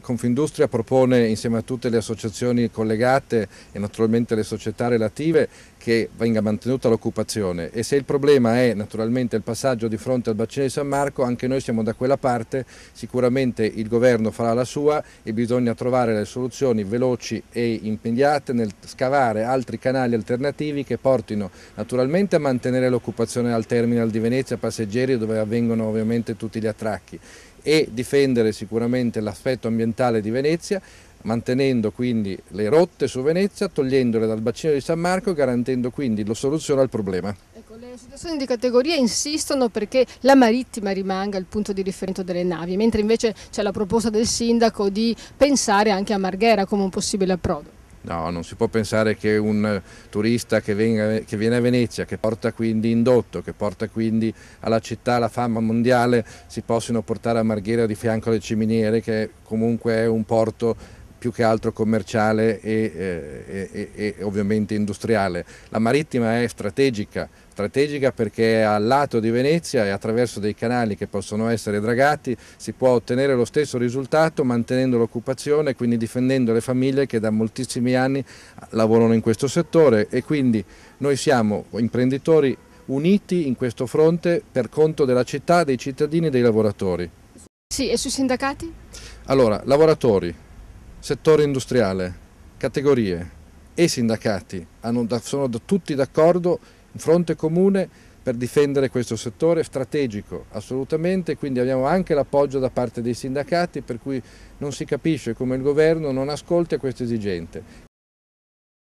Confindustria propone insieme a tutte le associazioni collegate e naturalmente le società relative che venga mantenuta l'occupazione e se il problema è naturalmente il passaggio di fronte al bacino di San Marco anche noi siamo da quella parte, sicuramente il governo farà la sua e bisogna trovare le soluzioni veloci e impegnate nel scavare altri canali alternativi che portino naturalmente a mantenere l'occupazione al terminal di Venezia passeggeri dove avvengono ovviamente tutti gli attracchi e difendere sicuramente l'aspetto ambientale di Venezia mantenendo quindi le rotte su Venezia, togliendole dal bacino di San Marco e garantendo quindi la soluzione al problema. Ecco, le associazioni di categoria insistono perché la marittima rimanga il punto di riferimento delle navi, mentre invece c'è la proposta del sindaco di pensare anche a Marghera come un possibile approdo. No, non si può pensare che un turista che, venga, che, viene a Venezia, che porta quindi indotto, che porta quindi alla città la fama mondiale, si possano portare a Marghera di fianco alle ciminiere, che comunque è un porto più che altro commerciale e, eh, e, e, e, ovviamente industriale. La marittima è strategica, strategica perché al lato di Venezia e attraverso dei canali che possono essere dragati si può ottenere lo stesso risultato mantenendo l'occupazione, e quindi difendendo le famiglie che da moltissimi anni lavorano in questo settore e quindi noi siamo imprenditori uniti in questo fronte per conto della città, dei cittadini e dei lavoratori. Sì, e sui sindacati? Allora, lavoratori, settore industriale, categorie e sindacati hanno, sono tutti d'accordo in fronte comune per difendere questo settore strategico assolutamente, quindi abbiamo anche l'appoggio da parte dei sindacati per cui non si capisce come il governo non ascolti a questa esigente.